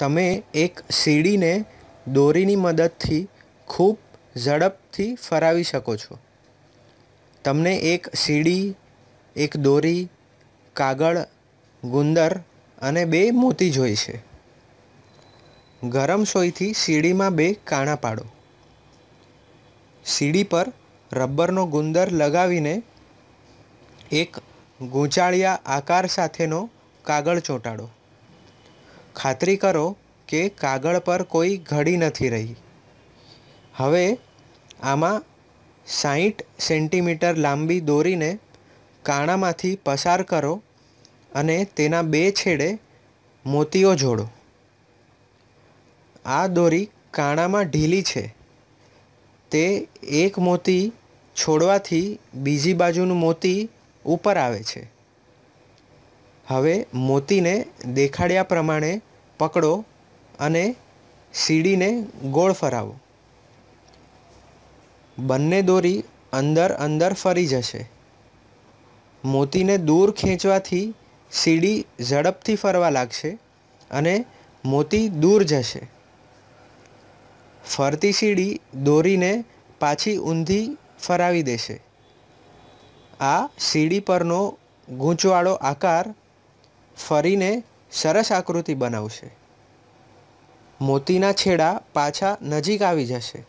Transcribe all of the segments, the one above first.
તમે એક સીડીને દોરીની મદદથી ખૂબ ઝડપથી ફરાવી શકો છો તમને એક સીડી એક દોરી કાગળ ગુંદર અને બે મોતી જોઈ છે ગરમ સોયથી સીડીમાં બે કાણા પાડો સીડી પર રબરનો ગુંદર લગાવીને એક ગૂંચાળિયા આકાર સાથેનો કાગળ ચોંટાડો ખાતરી કરો કે કાગળ પર કોઈ ઘડી નથી રહી હવે આમાં સાહીઠ સેન્ટીમીટર લાંબી દોરીને કાણામાંથી પસાર કરો અને તેના બે છેડે મોતીઓ જોડો આ દોરી કાણામાં ઢીલી છે તે એક મોતી છોડવાથી બીજી બાજુનું મોતી ઉપર આવે છે હવે મોતીને દેખાડ્યા પ્રમાણે પકડો અને સીડીને ગોળ ફરાવો બંને દોરી અંદર અંદર ફરી જશે મોતીને દૂર ખેંચવાથી સીડી ઝડપથી ફરવા લાગશે અને મોતી દૂર જશે ફરતી સીડી દોરીને પાછી ઊંધી ફરાવી દેશે આ સીડી પરનો ગૂંચવાળો આકાર ફરીને સરસ આકૃતિ બનાવશે મોતીના છેડા પાછા નજીક આવી જશે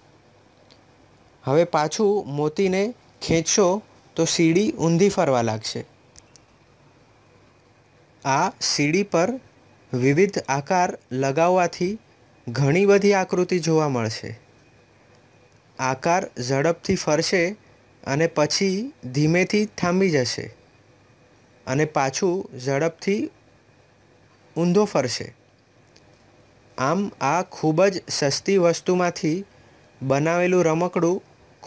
હવે પાછું મોતીને ખેંચશો તો સીડી ઊંધી ફરવા લાગશે આ સીડી પર વિવિધ આકાર લગાવવાથી ઘણી બધી આકૃતિ જોવા મળશે આકાર ઝડપથી ફરશે અને પછી ધીમેથી થાંભી જશે અને પાછું ઝડપથી ઊંધો ફરશે આમ આ ખૂબ જ સસ્તી વસ્તુમાંથી બનાવેલું રમકડું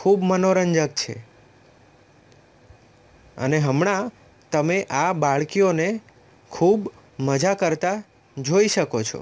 ખૂબ મનોરંજક છે અને હમણાં તમે આ બાળકીઓને ખૂબ મજા કરતા જોઈ શકો છો